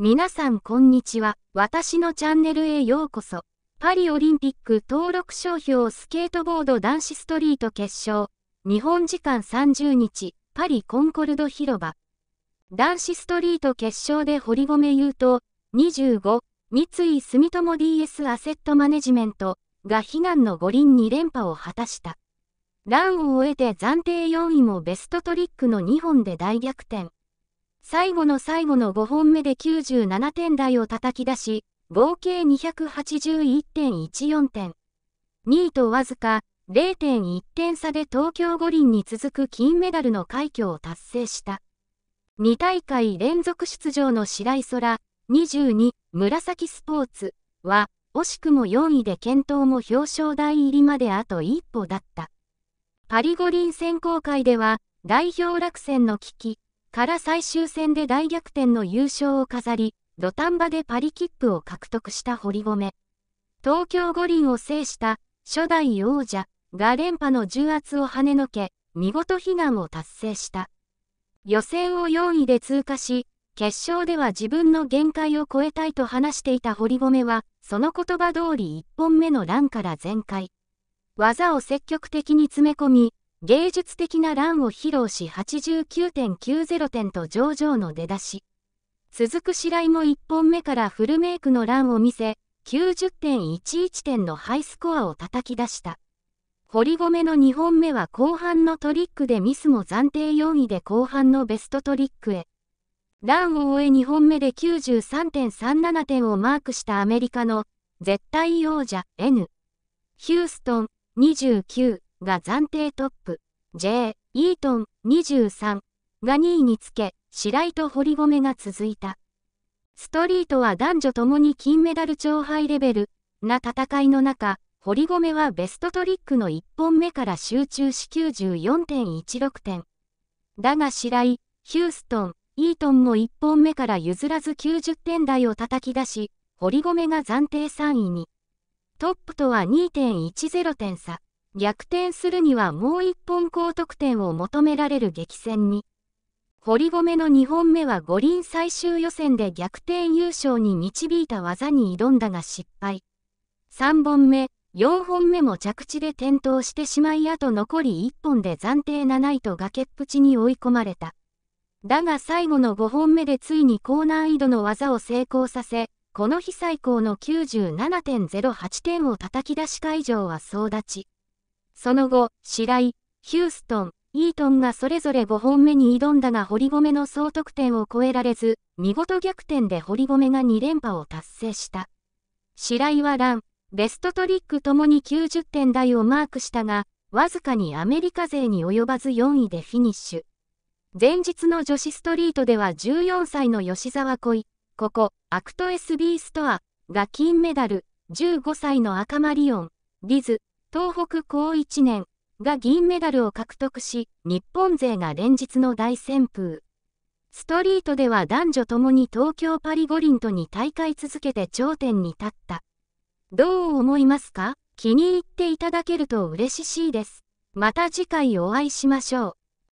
皆さんこんにちは。私のチャンネルへようこそ。パリオリンピック登録商標スケートボード男子ストリート決勝。日本時間30日、パリコンコルド広場。男子ストリート決勝で堀米優斗、25、三井住友 DS アセットマネジメントが悲願の五輪2連覇を果たした。ランを終えて暫定4位もベストトリックの2本で大逆転。最後の最後の5本目で97点台を叩き出し、合計281.14点。2位とわずか0.1点差で東京五輪に続く金メダルの快挙を達成した。2大会連続出場の白井空22紫スポーツは惜しくも4位で健闘も表彰台入りまであと一歩だった。パリ五輪選考会では代表落選の危機から最終戦で大逆転の優勝を飾り、土壇場でパリ切符を獲得した堀米。東京五輪を制した初代王者が連覇の重圧を跳ねのけ、見事悲願を達成した。予選を4位で通過し、決勝では自分の限界を超えたいと話していた堀米は、その言葉通り1本目のランから全開。技を積極的に詰め込み、芸術的なランを披露し89.90点と上々の出だし。続く白井も1本目からフルメイクのランを見せ、90.11点のハイスコアを叩き出した。堀米の2本目は後半のトリックでミスも暫定4位で後半のベストトリックへ。ランを終え2本目で93.37点をマークしたアメリカの絶対王者 N。ヒューストン29。が暫定トップ、J、イートン23が2位につけ、白井と堀米が続いた。ストリートは男女ともに金メダル超ハイレベルな戦いの中、堀米はベストトリックの1本目から集中し94.16点。だが白井、ヒューストン、イートンも1本目から譲らず90点台を叩き出し、堀米が暫定3位に。トップとは2.10点差。逆転するにはもう一本高得点を求められる激戦に、堀米の2本目は五輪最終予選で逆転優勝に導いた技に挑んだが失敗。3本目、4本目も着地で転倒してしまいあと残り1本で暫定7位と崖っぷちに追い込まれた。だが最後の5本目でついに高難易度の技を成功させ、この日最高の97.08点を叩き出し会場は総立ち。その後、白井、ヒューストン、イートンがそれぞれ5本目に挑んだが堀米の総得点を超えられず、見事逆転で堀米が2連覇を達成した。白井はラン、ベストトリックともに90点台をマークしたが、わずかにアメリカ勢に及ばず4位でフィニッシュ。前日の女子ストリートでは14歳の吉沢恋、ここ、アクト SB ストアが金メダル、15歳の赤間リオン、リズ、東北高1年が銀メダルを獲得し、日本勢が連日の大旋風。ストリートでは男女ともに東京パリ五輪と2大会続けて頂点に立った。どう思いますか気に入っていただけると嬉しいです。また次回お会いしましょう。